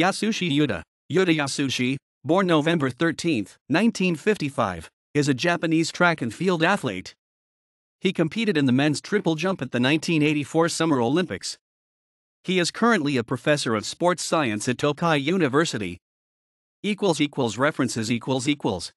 Yasushi Yuta, Yuda Yasushi, born November 13, 1955, is a Japanese track and field athlete. He competed in the men's triple jump at the 1984 Summer Olympics. He is currently a professor of sports science at Tokai University. equals equals references equals equals